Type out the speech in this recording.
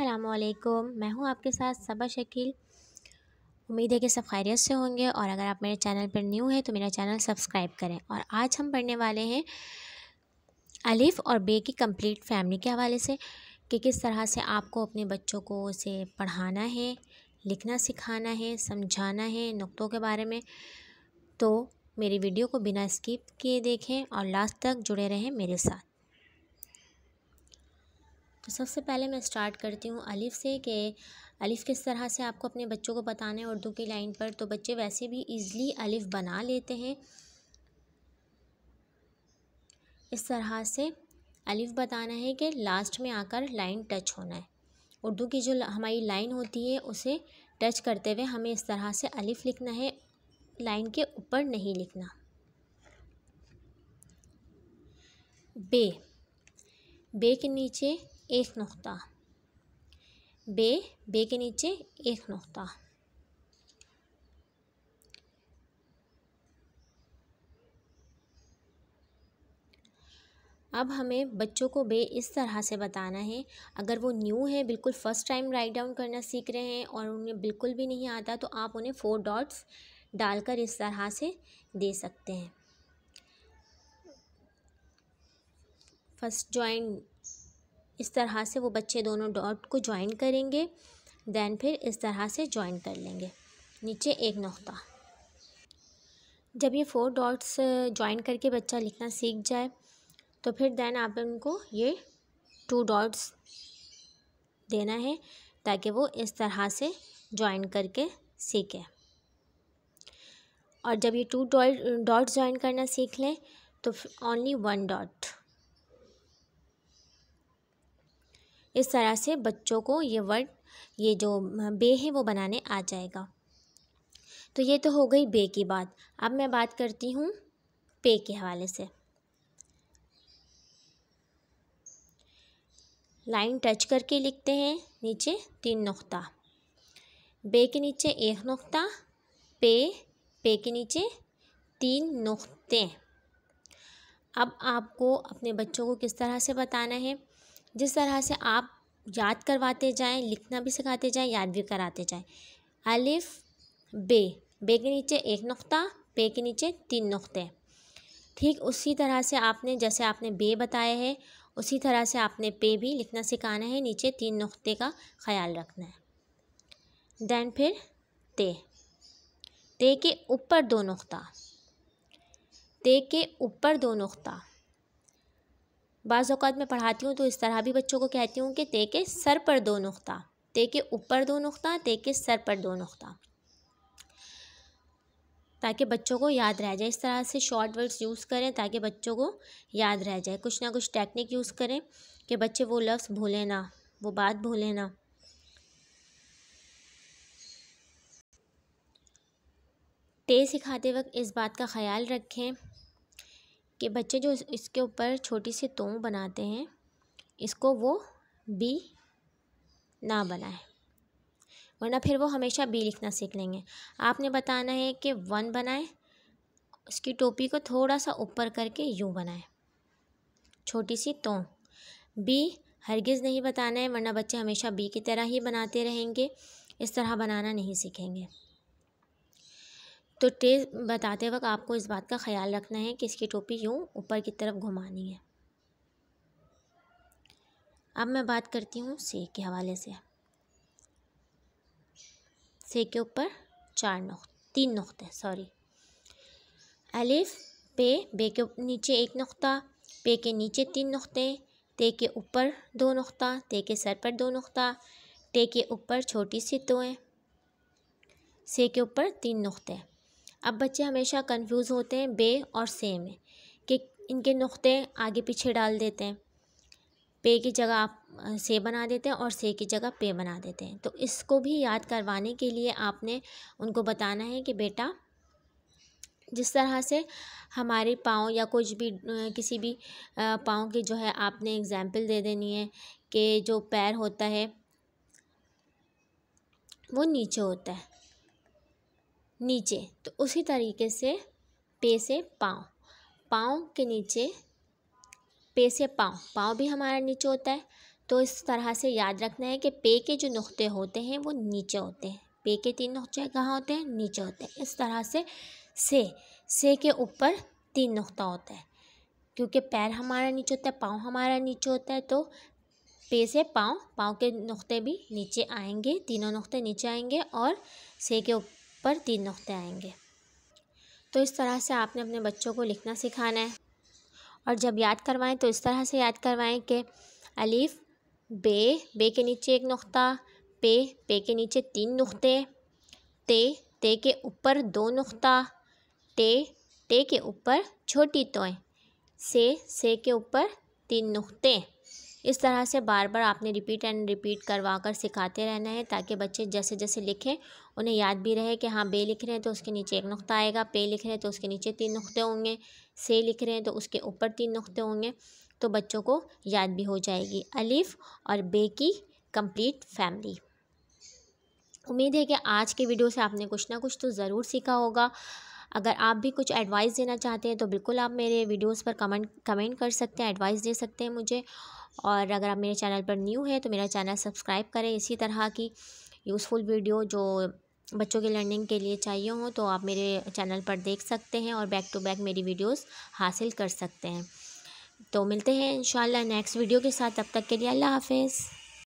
असलकुम मैं हूँ आपके साथ सबा शकील उम्मीद है कि सब खैरियत से होंगे और अगर आप मेरे चैनल पर न्यू हैं तो मेरा चैनल सब्सक्राइब करें और आज हम पढ़ने वाले हैं अलिफ़ और बे की कंप्लीट फैमिली के हवाले से कि किस तरह से आपको अपने बच्चों को उसे पढ़ाना है लिखना सिखाना है समझाना है नुक़ों के बारे में तो मेरी वीडियो को बिना स्किप किए देखें और लास्ट तक जुड़े रहें मेरे साथ तो सबसे पहले मैं स्टार्ट करती हूँ अलिफ़ से कि अलिफ़ किस तरह से आपको अपने बच्चों को बताना है उर्दू की लाइन पर तो बच्चे वैसे भी ईज़िली अलिफ़ बना लेते हैं इस तरह से अलिफ़ बताना है कि लास्ट में आकर लाइन टच होना है उर्दू की जो हमारी लाइन होती है उसे टच करते हुए हमें इस तरह से अलिफ़ लिखना है लाइन के ऊपर नहीं लिखना बे बे के नीचे एक नुक्ता बे बे के नीचे एक नुक्ता अब हमें बच्चों को बे इस तरह से बताना है अगर वो न्यू है बिल्कुल फ़र्स्ट टाइम राइट डाउन करना सीख रहे हैं और उन्हें बिल्कुल भी नहीं आता तो आप उन्हें फोर डॉट्स डालकर इस तरह से दे सकते हैं फर्स्ट जॉइंट इस तरह से वो बच्चे दोनों डॉट को ज्वाइन करेंगे दैन फिर इस तरह से ज्वाइन कर लेंगे नीचे एक नुकता जब ये फोर डॉट्स ज्वाइन करके बच्चा लिखना सीख जाए तो फिर दैन आप उनको ये टू डॉट्स देना है ताकि वो इस तरह से ज्वाइन करके सीखे और जब ये टू डॉट डॉट्स ज्वाइन करना सीख लें तो ओनली वन डॉट इस तरह से बच्चों को ये वर्ड ये जो बे है वो बनाने आ जाएगा तो ये तो हो गई बे की बात अब मैं बात करती हूँ पे के हवाले से लाइन टच करके लिखते हैं नीचे तीन नुक्ता बे के नीचे एक नुक्ता पे पे के नीचे तीन नुक्ते अब आपको अपने बच्चों को किस तरह से बताना है जिस तरह से आप याद करवाते जाएं लिखना भी सिखाते जाएं याद भी कराते जाएं अलिफ बे बे के नीचे एक नुक्ता पे के नीचे तीन नुक्ते ठीक उसी तरह से आपने जैसे आपने बे बताया है उसी तरह से आपने पे भी लिखना सिखाना है नीचे तीन नुक्ते का ख्याल रखना है दैन फिर ते ते के ऊपर दो नुक्ता ते के ऊपर दो नुक्ता बाज़ अवत मैं पढ़ाती हूँ तो इस तरह भी बच्चों को कहती हूँ कि ते के सर पर दो नुक़ा ते के ऊपर दो नुक़ा ते के सर पर दो नुक़ा ताकि बच्चों को याद रह जाए इस तरह से शॉर्ट वर्ड्स यूज़ करें ताकि बच्चों को याद रह जाए कुछ ना कुछ टेक्निक यूज़ करें कि बच्चे वो लफ्ज़ भूलें ना वो बात भूलें ना टे सिखाते वक्त इस बात का ख्याल रखें कि बच्चे जो इसके ऊपर छोटी सी तोंग बनाते हैं इसको वो बी ना बनाए वरना फिर वो हमेशा बी लिखना सीख लेंगे आपने बताना है कि वन बनाए उसकी टोपी को थोड़ा सा ऊपर करके यू बनाए छोटी सी तो बी हरगिज़ नहीं बताना है वरना बच्चे हमेशा बी की तरह ही बनाते रहेंगे इस तरह बनाना नहीं सीखेंगे तो टेस्ट बताते वक्त आपको इस बात का ख्याल रखना है कि इसकी टोपी यूँ ऊपर की तरफ घुमानी है अब मैं बात करती हूँ सेक के हवाले से सेक के ऊपर चार नुक तीन नुक़े सॉरी अलिफ पे बे के नीचे एक नुख्ता पे के नीचे तीन नुक़े ते के ऊपर दो नुख्ता ते के सर पर दो नुख्ता टे के ऊपर छोटी सी तोएँ से के ऊपर तीन नुक़े अब बच्चे हमेशा कंफ्यूज होते हैं बे और से में कि इनके नुक्ते आगे पीछे डाल देते हैं पे की जगह आप से बना देते हैं और से की जगह पे बना देते हैं तो इसको भी याद करवाने के लिए आपने उनको बताना है कि बेटा जिस तरह से हमारे पाँव या कुछ भी किसी भी पाँव की जो है आपने एग्ज़ाम्पल दे देनी है कि जो पैर होता है वो नीचे होता है नीचे तो उसी तरीके से पे से पाँव पाँव के नीचे पे से पाँव पाँव भी हमारा नीचे होता है तो इस तरह से याद रखना है कि पे के जो नुक्ते होते हैं वो नीचे होते हैं पे के तीन नुक्ते कहाँ होते हैं नीचे होते हैं इस तरह से से से के ऊपर तीन नुक्ता होता है क्योंकि पैर हमारा नीचे होता है पाँव हमारा नीचे होता है तो पे से पाँव पाँव के नुक्ते भी नीचे आएंगे तीनों नुक्ते नीचे आएंगे और से के ऊपर पर तीन नुकते आएंगे तो इस तरह से आपने अपने बच्चों को लिखना सिखाना है और जब याद करवाएं तो इस तरह से याद करवाएं कि अलीफ़ बे बे के नीचे एक नुक्ता पे पे के नीचे तीन नुक़ते ते ते के ऊपर दो नुक्ता टे ते के ऊपर छोटी तोएँ से से के ऊपर तीन नुक़ते इस तरह से बार बार आपने रिपीट एंड रिपीट करवा कर सिखाते रहना है ताकि बच्चे जैसे जैसे लिखें उन्हें याद भी रहे कि हाँ बे लिख रहे हैं तो उसके नीचे एक नुक्ता आएगा पे लिख रहे हैं तो उसके नीचे तीन नुक्ते होंगे से लिख रहे हैं तो उसके ऊपर तीन नुक्ते होंगे तो बच्चों को याद भी हो जाएगी अलिफ़ और बे की कंप्लीट फैमिली उम्मीद है कि आज के वीडियो से आपने कुछ ना कुछ तो ज़रूर सीखा होगा अगर आप भी कुछ एडवाइस देना चाहते हैं तो बिल्कुल आप मेरे वीडियोस पर कमेंट कमेंट कर सकते हैं एडवाइस दे सकते हैं मुझे और अगर आप मेरे चैनल पर न्यू हैं तो मेरा चैनल सब्सक्राइब करें इसी तरह की यूज़फुल वीडियो जो बच्चों के लर्निंग के लिए चाहिए हो तो आप मेरे चैनल पर देख सकते हैं और बैक टू बैक मेरी वीडियोज़ हासिल कर सकते हैं तो मिलते हैं इन नेक्स्ट वीडियो के साथ तब तक के लिए अल्लाह हाफिज़